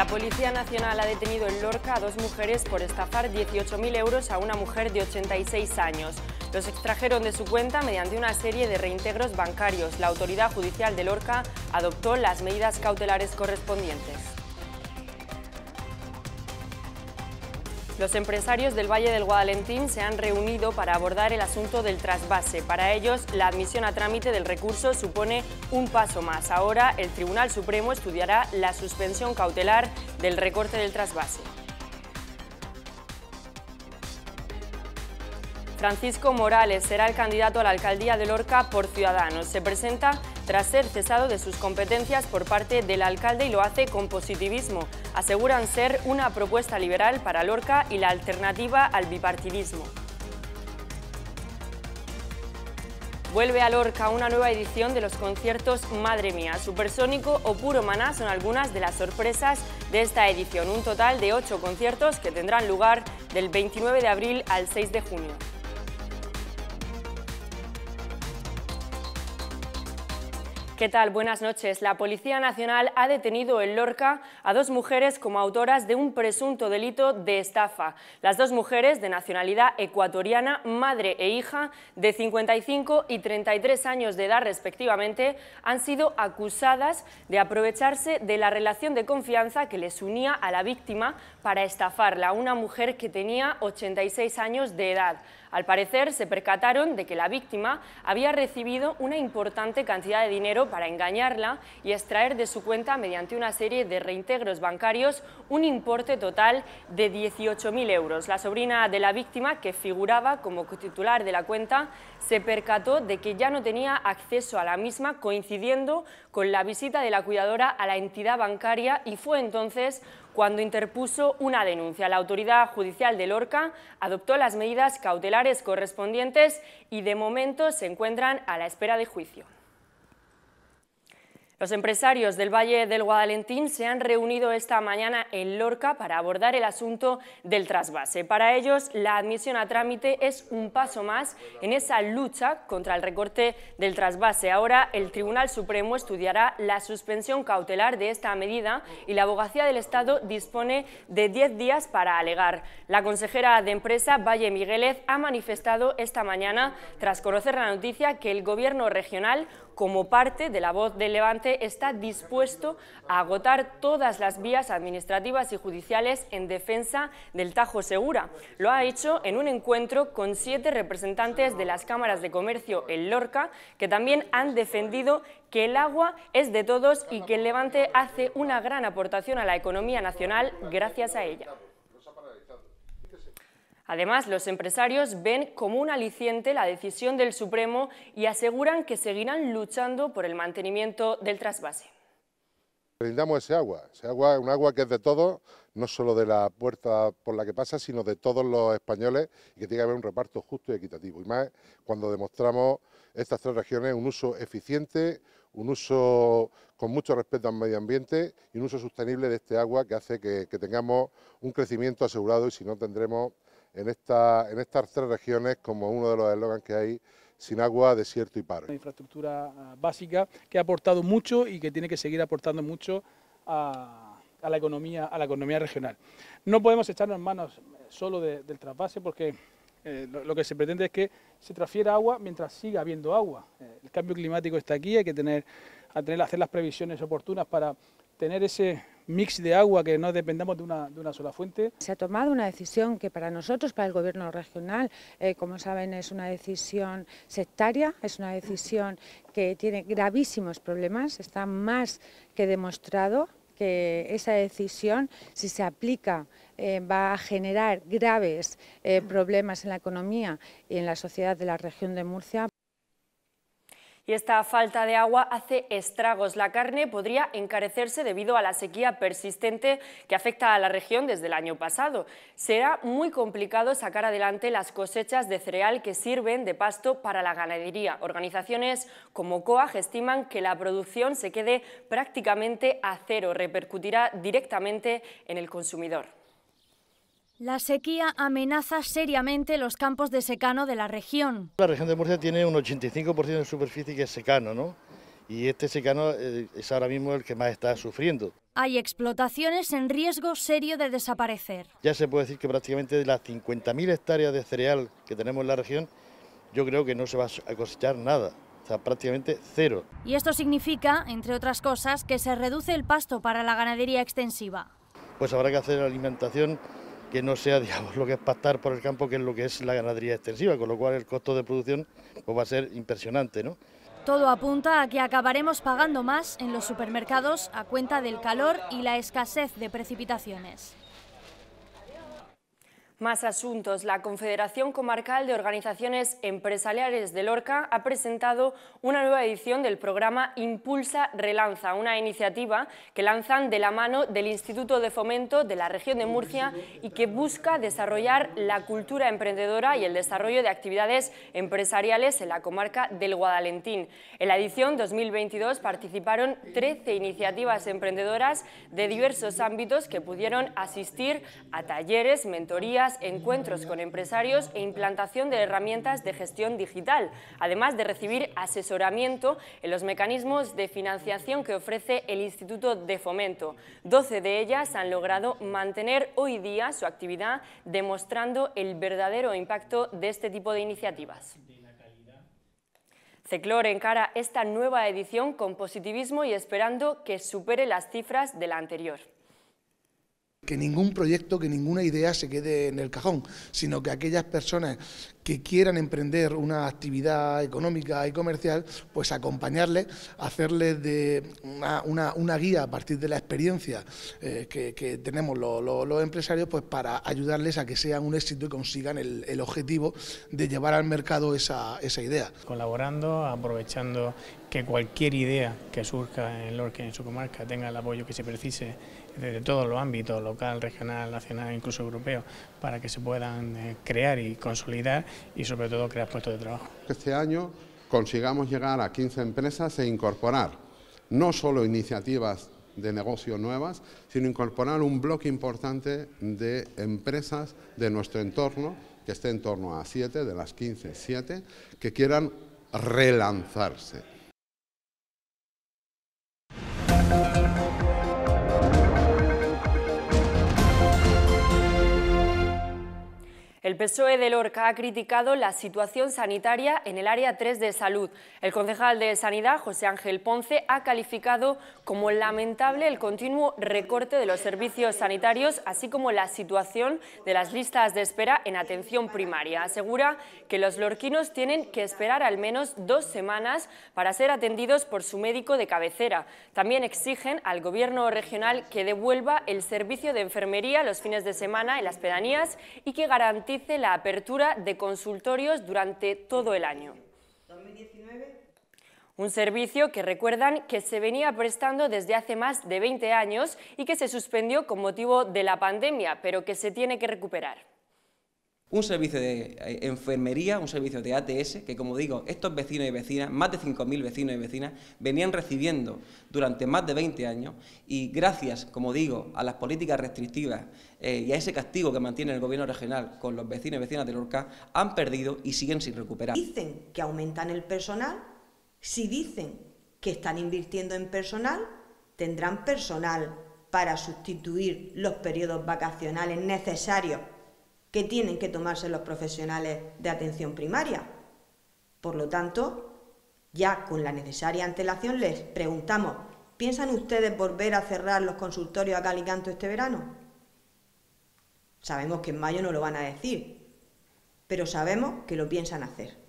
La Policía Nacional ha detenido en Lorca a dos mujeres por estafar 18.000 euros a una mujer de 86 años. Los extrajeron de su cuenta mediante una serie de reintegros bancarios. La autoridad judicial de Lorca adoptó las medidas cautelares correspondientes. Los empresarios del Valle del Guadalentín se han reunido para abordar el asunto del trasvase. Para ellos, la admisión a trámite del recurso supone un paso más. Ahora, el Tribunal Supremo estudiará la suspensión cautelar del recorte del trasvase. Francisco Morales será el candidato a la alcaldía de Lorca por Ciudadanos. Se presenta tras ser cesado de sus competencias por parte del alcalde y lo hace con positivismo. Aseguran ser una propuesta liberal para Lorca y la alternativa al bipartidismo. Vuelve a Lorca una nueva edición de los conciertos Madre Mía, Supersónico o Puro Maná son algunas de las sorpresas de esta edición, un total de ocho conciertos que tendrán lugar del 29 de abril al 6 de junio. ¿Qué tal? Buenas noches. La Policía Nacional ha detenido en Lorca a dos mujeres como autoras de un presunto delito de estafa. Las dos mujeres de nacionalidad ecuatoriana, madre e hija, de 55 y 33 años de edad respectivamente, han sido acusadas de aprovecharse de la relación de confianza que les unía a la víctima para estafarla, una mujer que tenía 86 años de edad. Al parecer se percataron de que la víctima había recibido una importante cantidad de dinero para engañarla y extraer de su cuenta, mediante una serie de reintegros bancarios, un importe total de 18.000 euros. La sobrina de la víctima, que figuraba como titular de la cuenta, se percató de que ya no tenía acceso a la misma, coincidiendo con la visita de la cuidadora a la entidad bancaria y fue entonces cuando interpuso una denuncia. La autoridad judicial de Lorca adoptó las medidas cautelares correspondientes y de momento se encuentran a la espera de juicio. Los empresarios del Valle del Guadalentín se han reunido esta mañana en Lorca para abordar el asunto del trasvase. Para ellos, la admisión a trámite es un paso más en esa lucha contra el recorte del trasvase. Ahora, el Tribunal Supremo estudiará la suspensión cautelar de esta medida y la Abogacía del Estado dispone de 10 días para alegar. La consejera de Empresa, Valle Miguelez, ha manifestado esta mañana, tras conocer la noticia, que el Gobierno regional, como parte de la voz del Levante, está dispuesto a agotar todas las vías administrativas y judiciales en defensa del Tajo Segura. Lo ha hecho en un encuentro con siete representantes de las cámaras de comercio en Lorca, que también han defendido que el agua es de todos y que el Levante hace una gran aportación a la economía nacional gracias a ella. Además, los empresarios ven como un aliciente la decisión del Supremo y aseguran que seguirán luchando por el mantenimiento del trasvase. Brindamos ese agua, ese agua es un agua que es de todos, no solo de la puerta por la que pasa, sino de todos los españoles y que tiene que haber un reparto justo y equitativo. Y más cuando demostramos estas tres regiones un uso eficiente, un uso con mucho respeto al medio ambiente y un uso sostenible de este agua que hace que tengamos un crecimiento asegurado y si no tendremos en, esta, en estas tres regiones como uno de los eslogans que hay sin agua, desierto y paro. Una infraestructura ah, básica que ha aportado mucho y que tiene que seguir aportando mucho a, la, economía, a la economía regional. No podemos echarnos manos eh, solo del trasvase porque eh, lo, que se pretende es que se transfiera agua mientras siga habiendo agua. Eh, el cambio climático está aquí, hay que tener, a tener, hacer las previsiones oportunas para tener ese mix de agua, que no dependamos de una, sola fuente. Se ha tomado una decisión que para nosotros, para el gobierno regional, eh, como saben, es una decisión sectaria, es una decisión que tiene gravísimos problemas, está más que demostrado que esa decisión, si se aplica, eh, va a generar graves eh, problemas en la economía y en la sociedad de la región de Murcia y esta falta de agua hace estragos. La carne podría encarecerse debido a la sequía persistente que afecta a la región desde el año pasado. Será muy complicado sacar adelante las cosechas de cereal que sirven de pasto para la ganadería. Organizaciones como COAG estiman que la producción se quede prácticamente a cero, repercutirá directamente en el consumidor. La sequía amenaza seriamente los campos de secano de la región. La región de Murcia tiene un 85% de superficie que es secano, ¿no? Y este secano eh, es ahora mismo el que más está sufriendo. Hay explotaciones en riesgo serio de desaparecer. Ya se puede decir que prácticamente de las 50.000 hectáreas de cereal que tenemos en la región, yo creo que no se va a cosechar nada. O sea, prácticamente cero. Y esto significa, entre otras cosas, que se reduce el pasto para la ganadería extensiva. Pues habrá que hacer alimentación que no sea lo que es pastar por el campo, que es lo que es la ganadería extensiva, con lo cual el costo de producción pues, va a ser impresionante. Todo apunta a que acabaremos pagando más en los supermercados a cuenta del calor y la escasez de precipitaciones. Más asuntos. La Confederación Comarcal de Organizaciones Empresariales de Lorca ha presentado una nueva edición del programa Impulsa Relanza, una iniciativa que lanzan de la mano del Instituto de Fomento de la región de Murcia y que busca desarrollar la cultura emprendedora y el desarrollo de actividades empresariales en la comarca del Guadalentín. En la edición 2022 participaron 13 iniciativas emprendedoras de diversos ámbitos que pudieron asistir a talleres, mentorías, encuentros con empresarios e implantación de herramientas de gestión digital, además de recibir asesoramiento en los mecanismos de financiación que ofrece el Instituto de Fomento. 12 de ellas han logrado mantener hoy día su actividad, demostrando el verdadero impacto de este tipo de iniciativas. Ceclor encara esta nueva edición con positivismo y esperando que supere las cifras de la anterior que ningún proyecto, que ninguna idea se quede en el cajón, sino que aquellas personas que quieran emprender una actividad económica y comercial, pues acompañarles, hacerles una, guía a partir de la experiencia eh, que, tenemos los, empresarios, pues para ayudarles a que sean un éxito y consigan el, objetivo de llevar al mercado esa, idea. Colaborando, aprovechando que cualquier idea que surja en Lorca, en su comarca, tenga el apoyo que se precise desde eh, todos los ámbitos, local, regional, nacional, e incluso europeo, para que se puedan eh, crear y consolidar y sobre todo crear puestos de trabajo. Este año consigamos llegar a 15 empresas e incorporar no solo iniciativas de negocio nuevas, sino incorporar un bloque importante de empresas de nuestro entorno, que esté en torno a 7, de las 15, 7, que quieran relanzarse. El PSOE de Lorca ha criticado la situación sanitaria en el área 3 de salud. El concejal de Sanidad, José Ángel Ponce, ha calificado como lamentable el continuo recorte de los servicios sanitarios, así como la situación de las listas de espera en atención primaria. Asegura que los lorquinos tienen que esperar al menos dos semanas para ser atendidos por su médico de cabecera. También exigen al Gobierno regional que devuelva el servicio de enfermería los fines de semana en las pedanías y que garantice la apertura de consultorios durante todo el año. Un servicio que recuerdan que se venía prestando desde hace más de 20 años y que se suspendió con motivo de la pandemia, pero que se tiene que recuperar. Un servicio de eh, enfermería, un servicio de ATS, que como digo, estos vecinos y vecinas, más de 5.000 vecinos y vecinas, venían recibiendo durante más de 20 años y gracias, como digo, a las políticas restrictivas eh, y a ese castigo que mantiene el gobierno regional con los vecinos y vecinas de Lorca han perdido y siguen sin recuperar. Dicen que aumentan el personal, si dicen que están invirtiendo en personal, tendrán personal para sustituir los periodos vacacionales necesarios que tienen que tomarse los profesionales de atención primaria. Por lo tanto, ya con la necesaria antelación les preguntamos, ¿piensan ustedes volver a cerrar los consultorios a Calicanto este verano? Sabemos que en mayo no lo van a decir, pero sabemos que lo piensan hacer.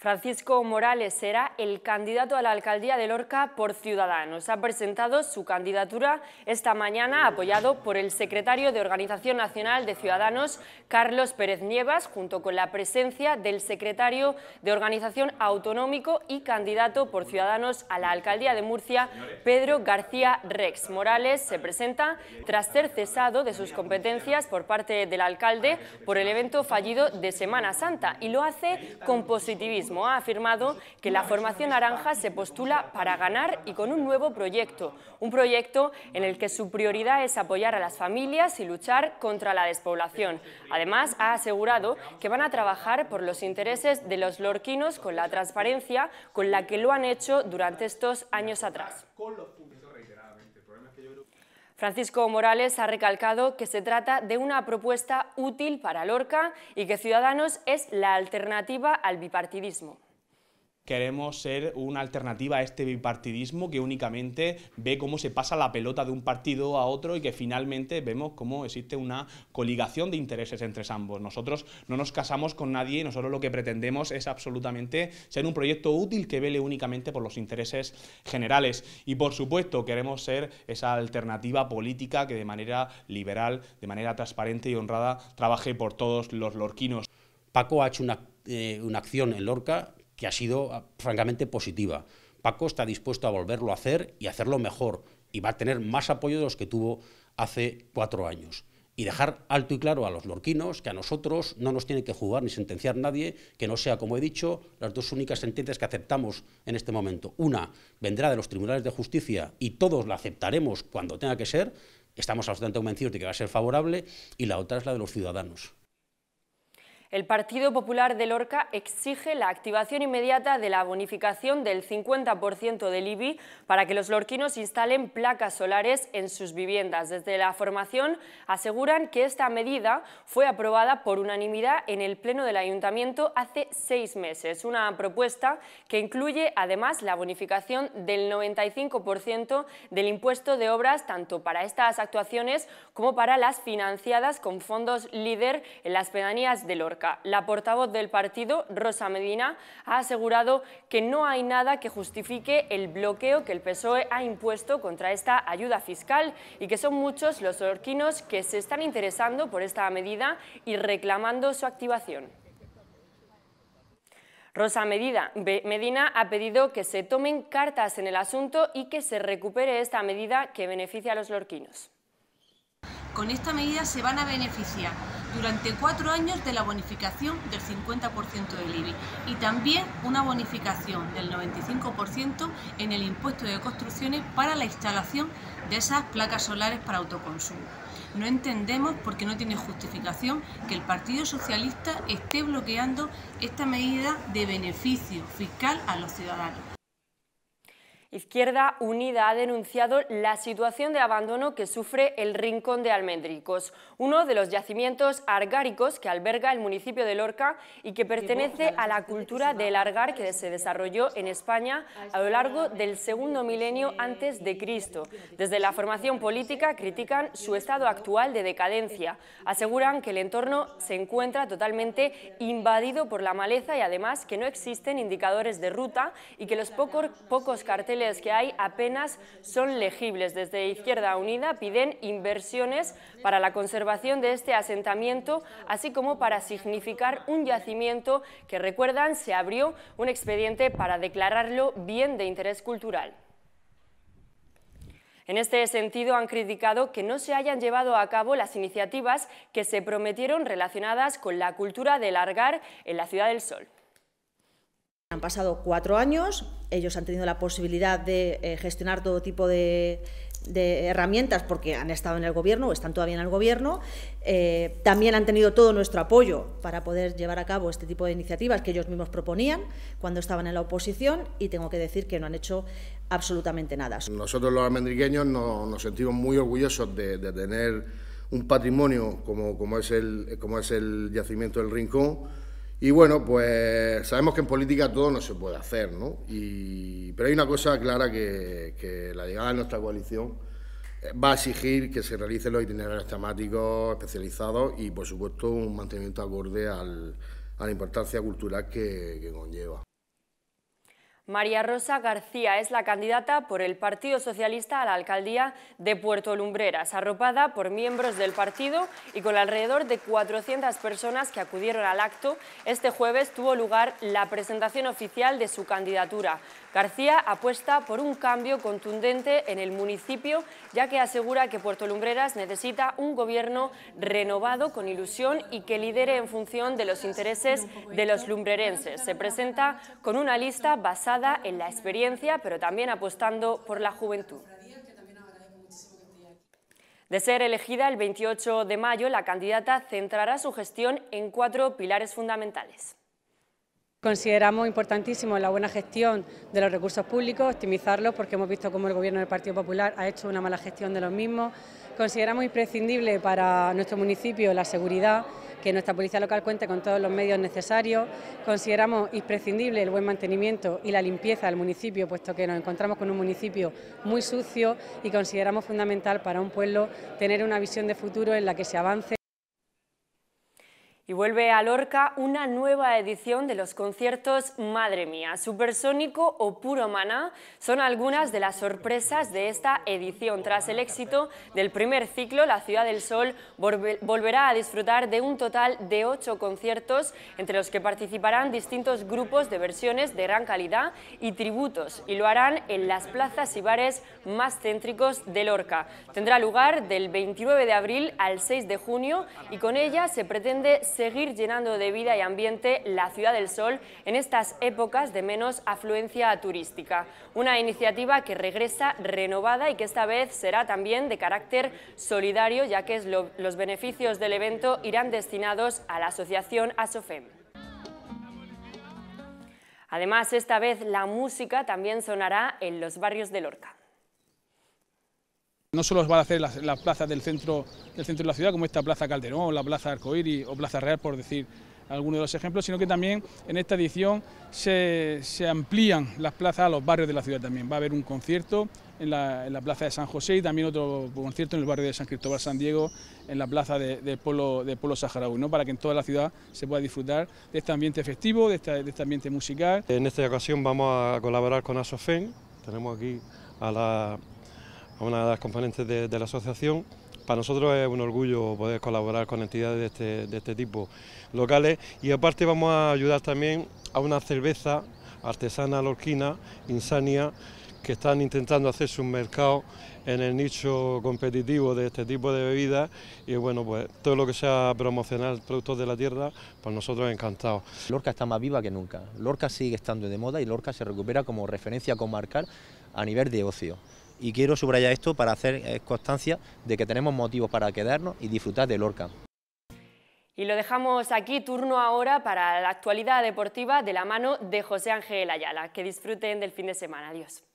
Francisco Morales será el candidato a la alcaldía de Lorca por Ciudadanos. Ha presentado su candidatura esta mañana apoyado por el secretario de Organización Nacional de Ciudadanos, Carlos Pérez Nievas, junto con la presencia del secretario de Organización Autonómico y candidato por Ciudadanos a la alcaldía de Murcia, Pedro García Rex. Morales se presenta tras ser cesado de sus competencias por parte del alcalde por el evento fallido de Semana Santa y lo hace con positivismo ha afirmado que la formación naranja se postula para ganar y con un nuevo proyecto, un proyecto en el que su prioridad es apoyar a las familias y luchar contra la despoblación. Además, ha asegurado que van a trabajar por los intereses de los lorquinos con la transparencia con la que lo han hecho durante estos años atrás. Francisco Morales ha recalcado que se trata de una propuesta útil para Lorca y que Ciudadanos es la alternativa al bipartidismo queremos ser una alternativa a este bipartidismo que únicamente ve cómo se pasa la pelota de un partido a otro y que finalmente vemos cómo existe una coligación de intereses entre ambos. Nosotros no nos casamos con nadie y nosotros lo que pretendemos es absolutamente ser un proyecto útil que vele únicamente por los intereses generales. Y por supuesto queremos ser esa alternativa política que de manera liberal, de manera transparente y honrada trabaje por todos los lorquinos. Paco ha hecho una, eh, acción en Lorca que ha sido ah, francamente positiva. Paco está dispuesto a volverlo a hacer y hacerlo mejor, y va a tener más apoyo de los que tuvo hace cuatro años. Y dejar alto y claro a los lorquinos que a nosotros no nos tiene que jugar ni sentenciar nadie, que no sea, como he dicho, las dos únicas sentencias que aceptamos en este momento. Una vendrá de los tribunales de justicia y todos la aceptaremos cuando tenga que ser, estamos absolutamente convencidos de que va a ser favorable, y la otra es la de los ciudadanos. El Partido Popular de Lorca exige la activación inmediata de la bonificación del 50% del IBI para que los lorquinos instalen placas solares en sus viviendas. Desde la formación aseguran que esta medida fue aprobada por unanimidad en el Pleno del Ayuntamiento hace seis meses. Una propuesta que incluye además la bonificación del 95% del impuesto de obras tanto para estas actuaciones como para las financiadas con fondos líder en las pedanías de Lorca. La portavoz del partido, Rosa Medina, ha asegurado que no hay nada que justifique el bloqueo que el PSOE ha impuesto contra esta ayuda fiscal y que son muchos los lorquinos que se están interesando por esta medida y reclamando su activación. Rosa Medina ha pedido que se tomen cartas en el asunto y que se recupere esta medida que beneficia a los lorquinos. Con esta medida se van a beneficiar durante cuatro años de la bonificación del 50% del IBI y también una bonificación del 95% en el impuesto de construcciones para la instalación de esas placas solares para autoconsumo. No entendemos por qué no tiene justificación que el Partido Socialista esté bloqueando esta medida de beneficio fiscal a los ciudadanos. Izquierda Unida ha denunciado la situación de abandono que sufre el Rincón de Almendricos, uno de los yacimientos argáricos que alberga el municipio de Lorca y que pertenece a la cultura del argar que se desarrolló en España a lo largo del segundo milenio antes de Cristo. Desde la formación política critican su estado actual de decadencia. Aseguran que el entorno se encuentra totalmente invadido por la maleza y además que no existen indicadores de ruta y que los pocos, pocos carteles que hay apenas son legibles. Desde Izquierda Unida piden inversiones para la conservación de este asentamiento, así como para significar un yacimiento que, recuerdan, se abrió un expediente para declararlo bien de interés cultural. En este sentido, han criticado que no se hayan llevado a cabo las iniciativas que se prometieron relacionadas con la cultura de largar en la Ciudad del Sol. Han pasado cuatro años, ellos han tenido la posibilidad de eh, gestionar todo tipo de, herramientas porque han estado en el gobierno o están todavía en el gobierno. Eh, también han tenido todo nuestro apoyo para poder llevar a cabo este tipo de iniciativas que ellos mismos proponían cuando estaban en la oposición y tengo que decir que no han hecho absolutamente nada. Nosotros los almendriqueños nos, sentimos muy orgullosos de, tener un patrimonio como, es como es el yacimiento del Rincón y bueno, pues sabemos que en política todo no se puede hacer, ¿no? pero hay una cosa clara que, la llegada de nuestra coalición eh, va a exigir que se realicen los itinerarios temáticos especializados y, por supuesto, un mantenimiento acorde a la importancia cultural que conlleva. María Rosa García es la candidata por el Partido Socialista a la alcaldía de Puerto Lumbreras, arropada por miembros del partido y con alrededor de 400 personas que acudieron al acto. Este jueves tuvo lugar la presentación oficial de su candidatura. García apuesta por un cambio contundente en el municipio, ya que asegura que Puerto Lumbreras necesita un gobierno renovado con ilusión y que lidere en función de los intereses de los lumbrerenses. Se presenta con una lista basada en la experiencia, pero también apostando por la juventud. De ser elegida el 28 de mayo, la candidata centrará su gestión en cuatro pilares fundamentales. Consideramos importantísimo la buena gestión de los recursos públicos, optimizarlos porque hemos visto cómo el Gobierno del Partido Popular ha hecho una mala gestión de los mismos. Consideramos imprescindible para nuestro municipio la seguridad, que nuestra policía local cuente con todos los medios necesarios. Consideramos imprescindible el buen mantenimiento y la limpieza del municipio, puesto que nos encontramos con un municipio muy sucio y consideramos fundamental para un pueblo tener una visión de futuro en la que se avance. Y vuelve a Lorca una nueva edición de los conciertos Madre Mía, Supersónico o Puro Mana son algunas de las sorpresas de esta edición. Tras el éxito del primer ciclo, la Ciudad del Sol volverá a disfrutar de un total de ocho conciertos, entre los que participarán distintos grupos de versiones de gran calidad y tributos, y lo harán en las plazas y bares más céntricos de Lorca. Tendrá lugar del 29 de abril al 6 de junio y con ella se pretende seguir llenando de vida y ambiente la Ciudad del Sol en estas épocas de menos afluencia turística. Una iniciativa que regresa renovada y que esta vez será también de carácter solidario, ya que los beneficios del evento irán destinados a la asociación ASOFEM. Además, esta vez la música también sonará en los barrios de Lorca. No solo van a hacer las, plazas del centro, del centro de la ciudad, como esta Plaza Calderón, la Plaza Arcoíris o Plaza Real, por decir algunos de los ejemplos, sino que también en esta edición se, amplían las plazas a los barrios de la ciudad también. Va a haber un concierto en la, Plaza de San José y también otro concierto en el barrio de San Cristóbal San Diego, en la plaza del pueblo, de saharaui, ¿no? para que en toda la ciudad se pueda disfrutar de este ambiente festivo, de este, de este ambiente musical. En esta ocasión vamos a colaborar con Asofen, tenemos aquí a la a una de las componentes de, la asociación. Para nosotros es un orgullo poder colaborar con entidades este, de este, tipo locales y aparte vamos a ayudar también a una cerveza artesana lorquina, Insania, que están intentando hacer su mercado... en el nicho competitivo de este tipo de bebidas y bueno, pues todo lo que sea promocionar productos de la tierra, pues nosotros encantados. Lorca está más viva que nunca, Lorca sigue estando de moda y Lorca se recupera como referencia comarcal a nivel de ocio y quiero subrayar esto para hacer eh, constancia de que tenemos motivos para quedarnos y disfrutar del Orca. Y lo dejamos aquí, turno ahora para la actualidad deportiva de la mano de José Ángel Ayala. Que disfruten del fin de semana. Adiós.